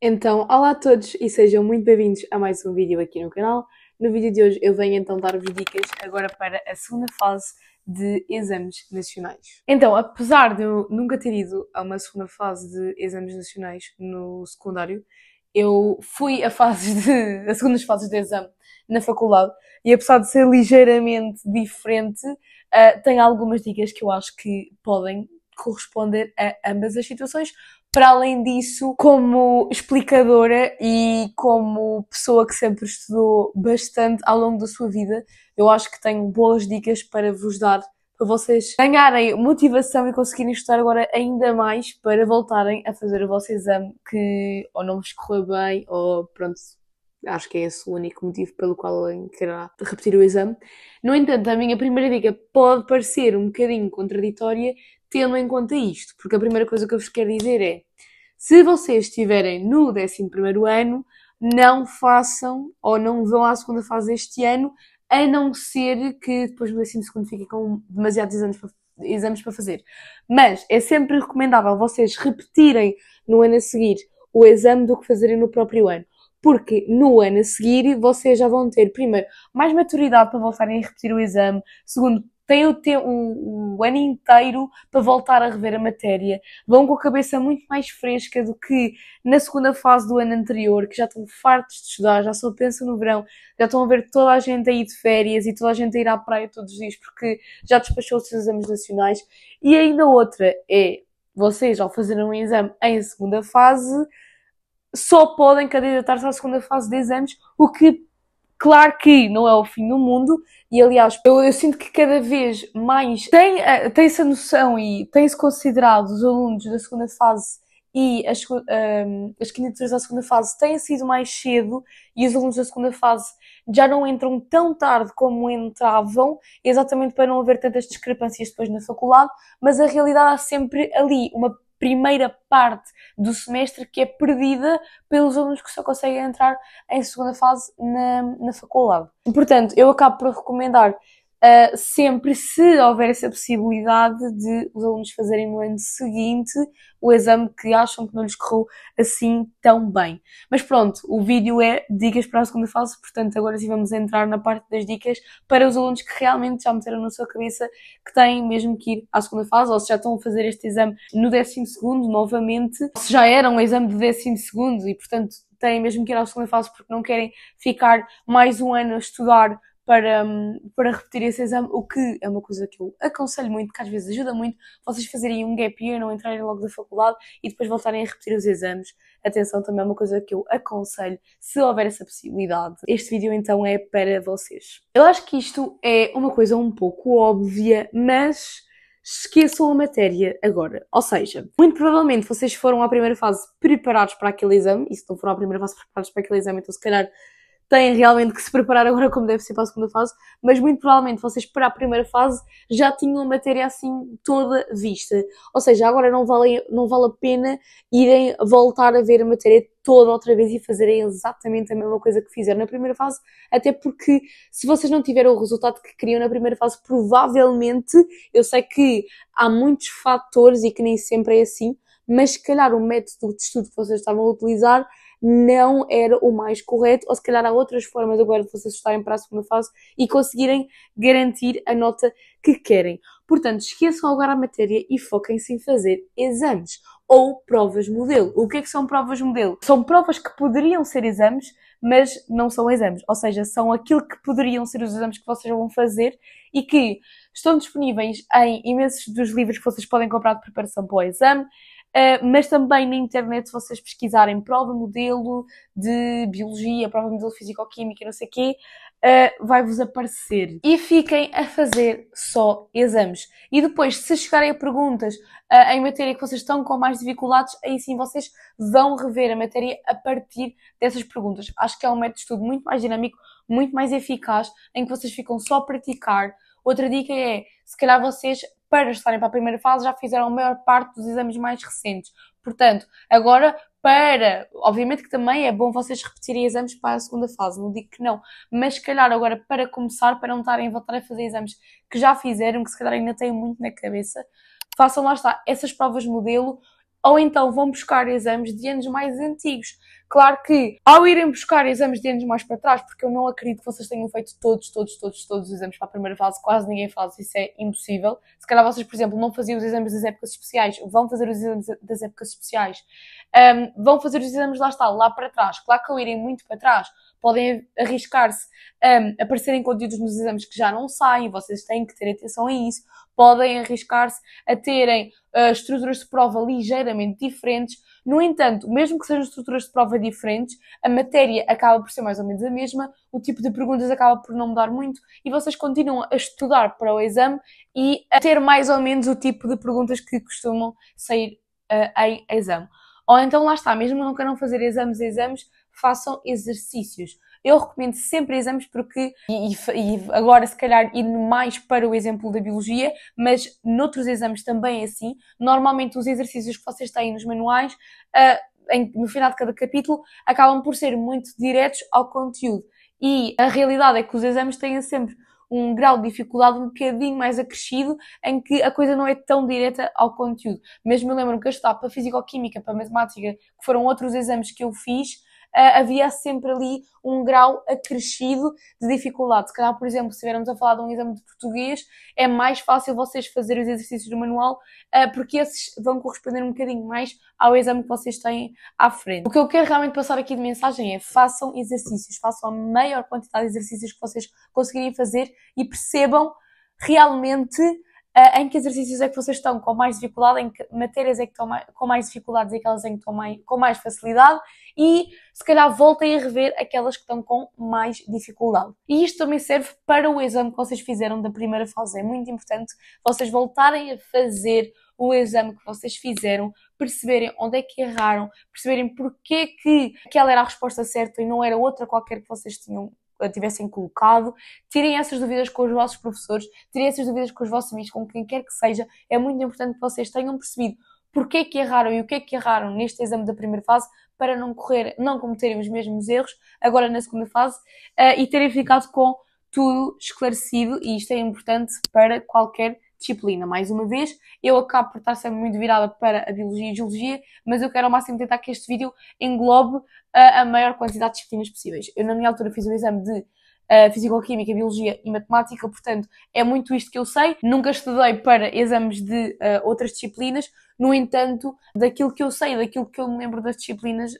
Então, olá a todos e sejam muito bem-vindos a mais um vídeo aqui no canal. No vídeo de hoje eu venho então dar-vos dicas agora para a segunda fase de exames nacionais. Então, apesar de eu nunca ter ido a uma segunda fase de exames nacionais no secundário, eu fui a fases de, a segundas fases de exame na faculdade e apesar de ser ligeiramente diferente, uh, eh, tenho algumas dicas que eu acho que podem corresponder a ambas as situações, para além disso, como explicadora e como pessoa que sempre estudou bastante ao longo da sua vida, eu acho que tenho boas dicas para vos dar para vocês ganharem motivação e conseguirem estudar agora ainda mais para voltarem a fazer o vosso exame que ou não vos correu bem ou pronto, acho que é esse o único motivo pelo qual alguém querá repetir o exame. No entanto, a minha primeira dica pode parecer um bocadinho contraditória, tendo em conta isto, porque a primeira coisa que eu vos quero dizer é: se vocês estiverem no 11 ano, não façam ou não vão à segunda fase este ano, a não ser que depois no 12 fiquem com demasiados exames para, exames para fazer. Mas é sempre recomendável vocês repetirem no ano a seguir o exame do que fazerem no próprio ano. Porque no ano a seguir vocês já vão ter, primeiro, mais maturidade para voltarem a repetir o exame, segundo, têm o, o, o, ano inteiro para voltar a rever a matéria, vão com a cabeça muito mais fresca do que na segunda fase do ano anterior, que já estão fartos de estudar, já só pensam no verão, já estão a ver toda a gente aí de férias e toda a gente a ir à praia todos os dias porque já despachou os seus exames nacionais. E ainda outra é vocês, ao fazerem um exame em segunda fase, só podem candidatar-se à segunda fase de exames, o que Claro que não é o fim do mundo, e aliás, eu, eu sinto que cada vez mais tem-se tem eh, a noção e tem-se considerado os alunos da segunda fase e as, um, ehm, as candidaturas da segunda fase têm sido mais cedo e os alunos da segunda fase já não entram tão tarde como entravam, exatamente para não haver tantas discrepâncias depois na faculdade, mas a realidade há sempre ali uma primeira parte do semestre que é perdida pelos alunos que só conseguem entrar em segunda fase na, na faculdade. Portanto, eu acabo por recomendar uh, sempre se houver essa possibilidade de os alunos fazerem no ano seguinte o exame que acham que não lhes correu assim tão bem. Mas pronto, o vídeo é dicas para a segunda fase, portanto agora sim vamos entrar na parte das dicas para os alunos que realmente já meteram na sua cabeça que têm mesmo que ir à segunda fase, ou se já estão a fazer este exame no décimo segundo novamente, se já era um exame de décimo segundo e portanto têm mesmo que ir à segunda fase porque não querem ficar mais um ano a estudar para, hum, para repetir esse exame, o que é uma coisa que eu aconselho muito, que às vezes ajuda muito, vocês fazerem um gap year, não entrarem logo da faculdade e depois voltarem a repetir os exames. Atenção, também é uma coisa que eu aconselho, se houver essa possibilidade. Este vídeo então é para vocês. Eu acho que isto é uma coisa um pouco óbvia, mas esqueçam a matéria agora. Ou seja, muito provavelmente vocês foram à primeira fase preparados para aquele exame, e se não foram à primeira fase preparados para aquele exame, então se calhar têm realmente que se preparar agora como deve ser para a segunda fase, mas muito provavelmente vocês para a primeira fase já tinham a matéria assim toda vista. Ou seja, agora não vale, não vale a pena irem voltar a ver a matéria toda outra vez e fazerem exatamente a mesma coisa que fizeram na primeira fase, até porque se vocês não tiveram o resultado que queriam na primeira fase, provavelmente, eu sei que há muitos fatores e que nem sempre é assim, mas se calhar o método de estudo que vocês estavam a utilizar não era o mais correto, ou se calhar há outras formas agora de vocês estarem para a segunda fase e conseguirem garantir a nota que querem. Portanto, esqueçam agora a matéria e foquem-se em fazer exames ou provas modelo. O que é que são provas modelo? São provas que poderiam ser exames, mas não são exames. Ou seja, são aquilo que poderiam ser os exames que vocês vão fazer e que estão disponíveis em imensos dos livros que vocês podem comprar de preparação para o exame. Eh, mas também na internet, se vocês pesquisarem prova modelo de biologia, prova modelo físico-química, não sei o quê, uh, vai-vos aparecer. E fiquem a fazer só exames. E depois, se chegarem a perguntas uh, em matéria que vocês estão com mais dificuldades, aí sim vocês vão rever a matéria a partir dessas perguntas. Acho que é um método de estudo muito mais dinâmico, muito mais eficaz, em que vocês ficam só a praticar Outra dica é, se calhar vocês, para estarem para a primeira fase, já fizeram a maior parte dos exames mais recentes. Portanto, agora para, obviamente que também é bom vocês repetirem exames para a segunda fase, não digo que não, mas se calhar agora para começar, para não estarem a voltar a fazer exames que já fizeram, que se calhar ainda têm muito na cabeça, façam lá está essas provas modelo ou então vão buscar exames de anos mais antigos Claro que, ao irem buscar exames de anos mais para trás, porque eu não acredito que vocês tenham feito todos, todos, todos, todos os exames para a primeira fase, quase ninguém faz, isso é impossível. Se calhar vocês, por exemplo, não faziam os exames das épocas especiais, vão fazer os exames das épocas especiais, um, vão fazer os exames lá está, lá para trás. Claro que ao irem muito para trás, podem arriscar-se a aparecerem conteúdos nos exames que já não saem, vocês têm que ter atenção a isso, podem arriscar-se a terem uh, estruturas de prova ligeiramente diferentes. No entanto, mesmo que sejam estruturas de prova prova diferentes, a matéria acaba por ser mais ou menos a mesma, o tipo de perguntas acaba por não mudar muito e vocês continuam a estudar para o exame e a ter mais ou menos o tipo de perguntas que costumam sair uh, em exame. Ou então lá está, mesmo não queiram fazer exames, exames, façam exercícios. Eu recomendo sempre exames porque, e, e, agora se calhar indo mais para o exemplo da biologia, mas noutros exames também é assim. Normalmente os exercícios que vocês têm nos manuais uh, em, no final de cada capítulo, acabam por ser muito diretos ao conteúdo. E a realidade é que os exames têm sempre um grau de dificuldade um bocadinho mais acrescido, em que a coisa não é tão direta ao conteúdo. Mesmo eu lembro-me que eu estudava para Físico-Química, para Matemática, que foram outros exames que eu fiz, eh, havia sempre ali um grau acrescido de dificuldade. Se calhar, por exemplo, se estivermos a falar de um exame de português, é mais fácil vocês fazerem os exercícios do manual, eh, porque esses vão corresponder um bocadinho mais ao exame que vocês têm à frente. O que eu quero realmente passar aqui de mensagem é façam exercícios, façam a maior quantidade de exercícios que vocês conseguirem fazer e percebam realmente Uh, em que exercícios é que vocês estão com mais dificuldade, em que matérias é que estão mais, com mais dificuldades e aquelas em que estão mais, com mais facilidade e se calhar voltem a rever aquelas que estão com mais dificuldade. E isto também serve para o exame que vocês fizeram da primeira fase. É muito importante vocês voltarem a fazer o exame que vocês fizeram, perceberem onde é que erraram, perceberem porque que aquela era a resposta certa e não era outra qualquer que vocês tinham tivessem colocado. Tirem essas dúvidas com os vossos professores, tirem essas dúvidas com os vossos amigos, com quem quer que seja. É muito importante que vocês tenham percebido porque é que erraram e o que é que erraram neste exame da primeira fase para não correr, não cometerem os mesmos erros agora na segunda fase uh, e terem ficado com tudo esclarecido e isto é importante para qualquer disciplina. Mais uma vez, eu acabo por estar sempre muito virada para a biologia e a geologia, mas eu quero ao máximo tentar que este vídeo englobe a, ah, a maior quantidade de disciplinas possíveis. Eu, na minha altura, fiz um exame de uh, Fisicoquímica, Biologia e Matemática, portanto, é muito isto que eu sei. Nunca estudei para exames de uh, outras disciplinas, no entanto, daquilo que eu sei, daquilo que eu me lembro das disciplinas,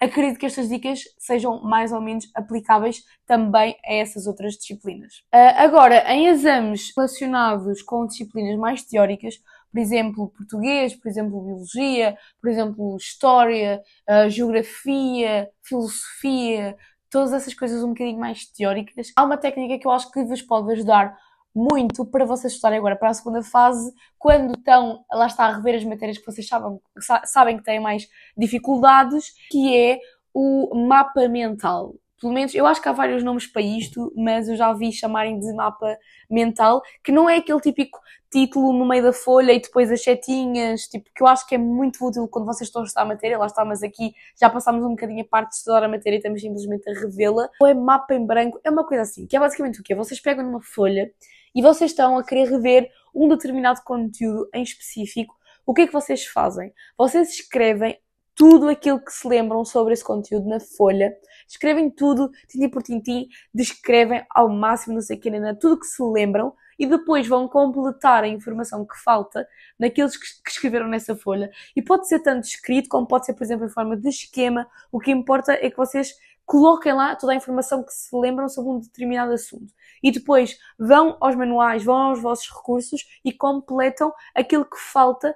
acredito que estas dicas sejam mais ou menos aplicáveis também a essas outras disciplinas. Ah, agora, em exames relacionados com disciplinas mais teóricas, por exemplo, português, por exemplo, biologia, por exemplo, história, ah, geografia, filosofia, todas essas coisas um bocadinho mais teóricas, há uma técnica que eu acho que vos pode ajudar muito para vocês estudarem agora para a segunda fase, quando estão, lá está, a rever as matérias que vocês sabem, sabem que têm mais dificuldades, que é o mapa mental. Pelo menos, eu acho que há vários nomes para isto, mas eu já vi chamarem de mapa mental, que não é aquele típico título no meio da folha e depois as setinhas, tipo, que eu acho que é muito útil quando vocês estão a estudar a matéria, lá está, mas aqui já passámos um bocadinho a parte de estudar a matéria e estamos simplesmente a revê-la. Ou é mapa em branco, é uma coisa assim, que é basicamente o quê? Vocês pegam numa folha e vocês estão a querer rever um determinado conteúdo em específico, o que é que vocês fazem? Vocês escrevem tudo aquilo que se lembram sobre esse conteúdo na folha, escrevem tudo, tintim por tintim, descrevem ao máximo, não sei o que, né, tudo que se lembram e depois vão completar a informação que falta naqueles que escreveram nessa folha. E pode ser tanto escrito como pode ser, por exemplo, em forma de esquema. O que importa é que vocês coloquem lá toda a informação que se lembram sobre um determinado assunto. E depois vão aos manuais, vão aos vossos recursos e completam aquilo que falta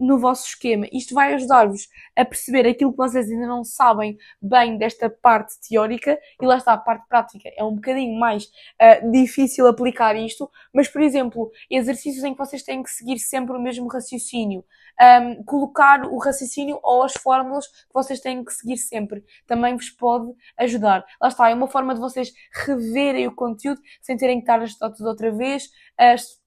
um, no vosso esquema. Isto vai ajudar-vos a perceber aquilo que vocês ainda não sabem bem desta parte teórica e lá está a parte prática. É um bocadinho mais uh, difícil aplicar isto, mas, por exemplo, exercícios em que vocês têm que seguir sempre o mesmo raciocínio, um, colocar o raciocínio ou as fórmulas que vocês têm que seguir sempre, também vos pode ajudar. Lá está, é uma forma de vocês reverem o conteúdo conteúdo sem terem que estar a estudar tudo outra vez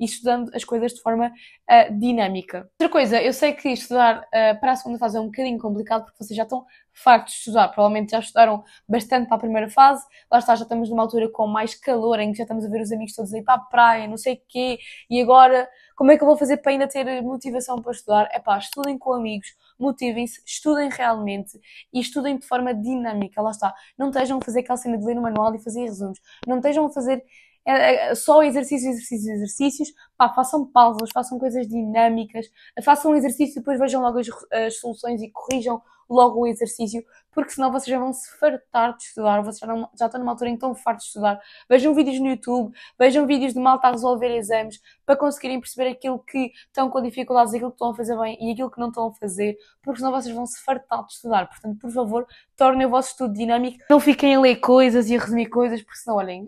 e estudando as coisas de forma uh, dinâmica. Outra coisa, eu sei que estudar uh, para a segunda fase é um bocadinho complicado porque vocês já estão fartos de estudar, provavelmente já estudaram bastante para a primeira fase, lá está, já estamos numa altura com mais calor, em que já estamos a ver os amigos todos aí para a praia, não sei o quê, e agora como é que eu vou fazer para ainda ter motivação para estudar? É pá, estudem com amigos, motivem-se, estudem realmente e estudem de forma dinâmica, lá está. Não estejam a fazer aquela cena de ler no manual e fazer resumos. Não estejam a fazer eh, eh, só exercícios, exercícios, exercícios pá, façam pausas, façam coisas dinâmicas, façam um exercício, e depois vejam logo as, as soluções e corrijam logo o exercício, porque senão vocês já vão se fartar de estudar, vocês já, não, já estão numa altura em que estão fartos de estudar. Vejam vídeos no YouTube, vejam vídeos de malta a resolver exames para conseguirem perceber aquilo que estão com dificuldades, aquilo que estão a fazer bem e aquilo que não estão a fazer, porque senão vocês vão se fartar de estudar. Portanto, por favor, tornem o vosso estudo dinâmico, não fiquem a ler coisas e a resumir coisas, porque senão, olhem,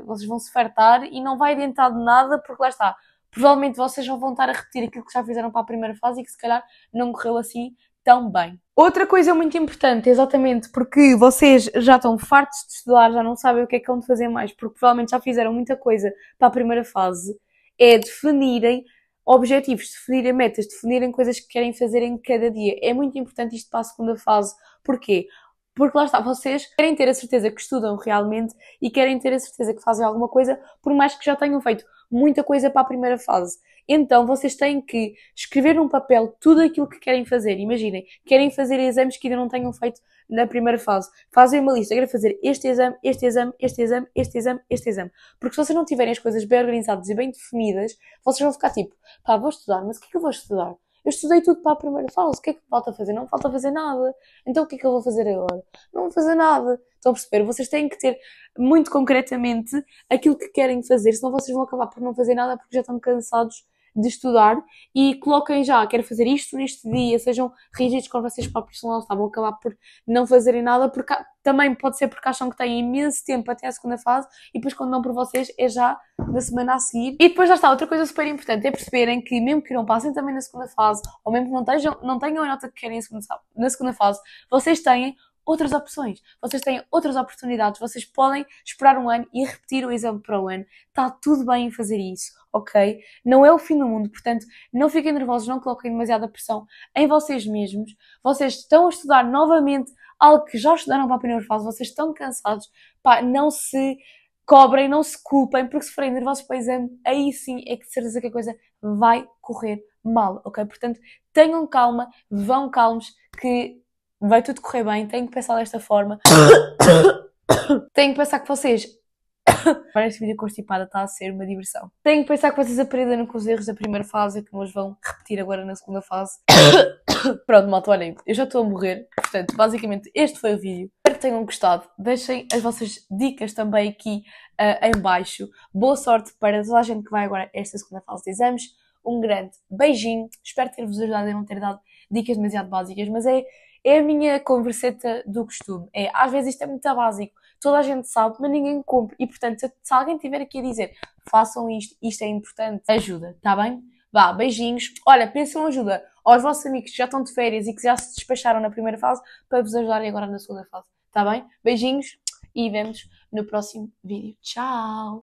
uh, vocês vão se fartar e não vai adiantar de nada, porque lá está provavelmente vocês vão estar a repetir aquilo que já fizeram para a primeira fase e que se calhar não correu assim tão bem. Outra coisa muito importante, exatamente porque vocês já estão fartos de estudar, já não sabem o que é que vão fazer mais, porque provavelmente já fizeram muita coisa para a primeira fase, é definirem objetivos, definirem metas, definirem coisas que querem fazer em cada dia. É muito importante isto para a segunda fase. Porquê? Porque lá está, vocês querem ter a certeza que estudam realmente e querem ter a certeza que fazem alguma coisa, por mais que já tenham feito muita coisa para a primeira fase. Então vocês têm que escrever num papel tudo aquilo que querem fazer. Imaginem, querem fazer exames que ainda não tenham feito na primeira fase. Fazem uma lista, quero fazer este exame, este exame, este exame, este exame, este exame. Porque se vocês não tiverem as coisas bem organizadas e bem definidas, vocês vão ficar tipo, pá, vou estudar, mas o que é que eu vou estudar? Eu estudei tudo para a primeira fase. O que é que falta fazer? Não falta fazer nada. Então o que é que eu vou fazer agora? Não vou fazer nada. Estão a perceber? Vocês têm que ter muito concretamente aquilo que querem fazer, senão vocês vão acabar por não fazer nada porque já estão cansados de estudar e coloquem já, quero fazer isto neste dia, sejam rígidos com vocês próprios, senão vão acabar por não fazerem nada, porque também pode ser porque acham que têm imenso tempo até a segunda fase e depois quando não por vocês é já na semana a seguir. E depois já está, outra coisa super importante é perceberem que mesmo que não passem também na segunda fase, ou mesmo que não, estejam, não tenham a nota que querem na segunda fase, vocês têm outras opções, vocês têm outras oportunidades, vocês podem esperar um ano e repetir o exame para o ano. Está tudo bem em fazer isso, ok? Não é o fim do mundo, portanto, não fiquem nervosos, não coloquem demasiada pressão em vocês mesmos. Vocês estão a estudar novamente algo que já estudaram para a primeira fase, vocês estão cansados, pá, não se cobrem, não se culpem, porque se forem nervosos para o exame, aí sim é que de certeza que a coisa vai correr mal, ok? Portanto, tenham calma, vão calmos, que vai tudo correr bem, tenho que pensar desta forma. tenho que pensar que vocês. Parece este vídeo constipada está a ser uma diversão. Tenho que pensar que vocês aprenderam com os erros da primeira fase que nós vão repetir agora na segunda fase. Pronto, malta, olhem, eu já estou a morrer. Portanto, basicamente este foi o vídeo. Espero que tenham gostado. Deixem as vossas dicas também aqui uh, em baixo. Boa sorte para toda a gente que vai agora esta segunda fase de exames. Um grande beijinho. Espero ter-vos ajudado e não ter dado dicas demasiado básicas, mas é é a minha converseta do costume. É, às vezes isto é muito básico, toda a gente sabe, mas ninguém cumpre. E portanto, se, alguém tiver aqui a dizer façam isto, isto é importante, ajuda, tá bem? Vá, beijinhos. Olha, pensam ajuda aos vossos amigos que já estão de férias e que já se despacharam na primeira fase para vos ajudarem agora na segunda fase, Tá bem? Beijinhos e vemos no próximo vídeo. Tchau!